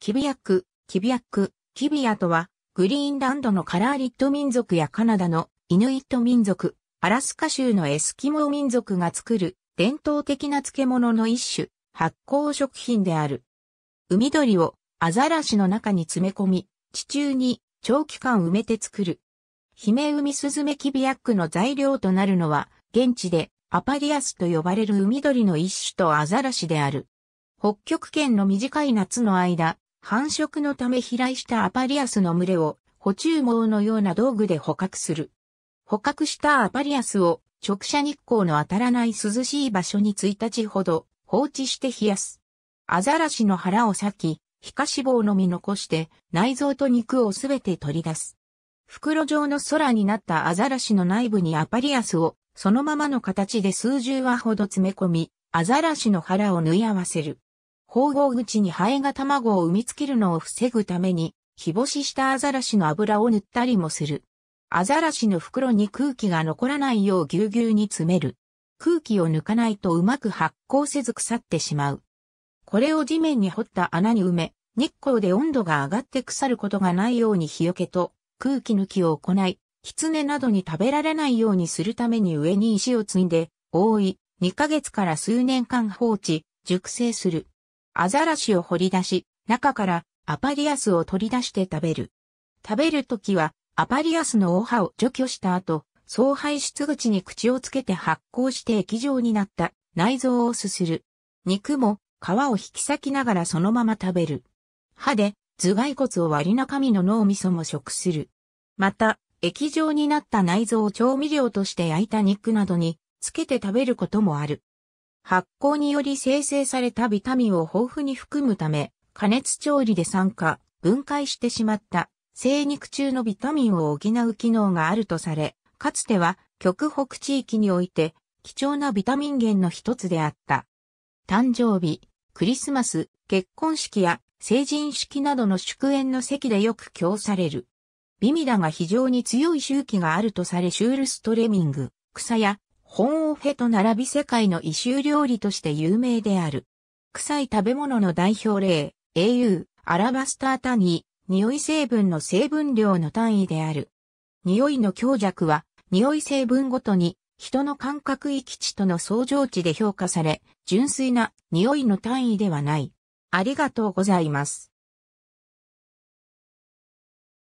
キビアック、キビアック、キビアとは、グリーンランドのカラーリット民族やカナダのイヌイット民族、アラスカ州のエスキモー民族が作る伝統的な漬物の一種、発酵食品である。海鳥をアザラシの中に詰め込み、地中に長期間埋めて作る。ヒメウミスズメキビアックの材料となるのは、現地でアパリアスと呼ばれる海鳥の一種とアザラシである。北極圏の短い夏の間、繁殖のため飛来したアパリアスの群れを捕虫網のような道具で捕獲する。捕獲したアパリアスを直射日光の当たらない涼しい場所に1日ほど放置して冷やす。アザラシの腹を裂き、皮下脂肪のみ残して内臓と肉をすべて取り出す。袋状の空になったアザラシの内部にアパリアスをそのままの形で数十羽ほど詰め込み、アザラシの腹を縫い合わせる。縫合口にハエが卵を産みつけるのを防ぐために、日干ししたアザラシの油を塗ったりもする。アザラシの袋に空気が残らないようぎゅうぎゅうに詰める。空気を抜かないとうまく発酵せず腐ってしまう。これを地面に掘った穴に埋め、日光で温度が上がって腐ることがないように日よけと空気抜きを行い、狐などに食べられないようにするために上に石を積んで、覆い、2ヶ月から数年間放置、熟成する。アザラシを掘り出し、中からアパリアスを取り出して食べる。食べるときは、アパリアスの大葉を除去した後、総排出口に口をつけて発酵して液状になった内臓をすする。肉も皮を引き裂きながらそのまま食べる。歯で頭蓋骨を割り中身の脳みそも食する。また、液状になった内臓を調味料として焼いた肉などにつけて食べることもある。発酵により生成されたビタミンを豊富に含むため、加熱調理で酸化、分解してしまった生肉中のビタミンを補う機能があるとされ、かつては極北地域において貴重なビタミン源の一つであった。誕生日、クリスマス、結婚式や成人式などの祝宴の席でよく供される。ビミダが非常に強い周期があるとされシュールストレミング、草や本オフェと並び世界の異臭料理として有名である。臭い食べ物の代表例、au、アラバスタータニー、匂い成分の成分量の単位である。匂いの強弱は、匂い成分ごとに、人の感覚域値との相乗値で評価され、純粋な匂いの単位ではない。ありがとうございます。